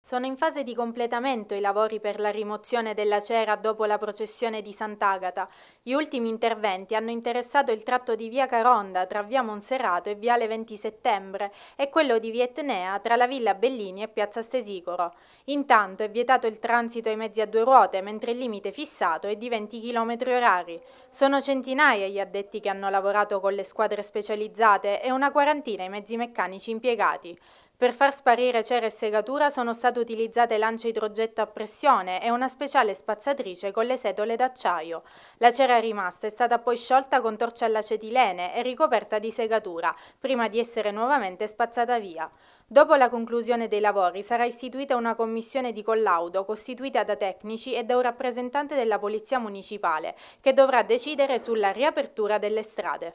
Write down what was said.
Sono in fase di completamento i lavori per la rimozione della cera dopo la processione di Sant'Agata. Gli ultimi interventi hanno interessato il tratto di via Caronda tra via Monserrato e viale 20 settembre e quello di via Etnea tra la villa Bellini e piazza Stesicoro. Intanto è vietato il transito ai mezzi a due ruote, mentre il limite fissato è di 20 km orari. Sono centinaia gli addetti che hanno lavorato con le squadre specializzate e una quarantina i mezzi meccanici impiegati. Per far sparire cera e segatura sono state utilizzate lance idrogetto a pressione e una speciale spazzatrice con le setole d'acciaio. La cera rimasta è stata poi sciolta con torce all'acetilene e ricoperta di segatura, prima di essere nuovamente spazzata via. Dopo la conclusione dei lavori sarà istituita una commissione di collaudo costituita da tecnici e da un rappresentante della Polizia Municipale che dovrà decidere sulla riapertura delle strade.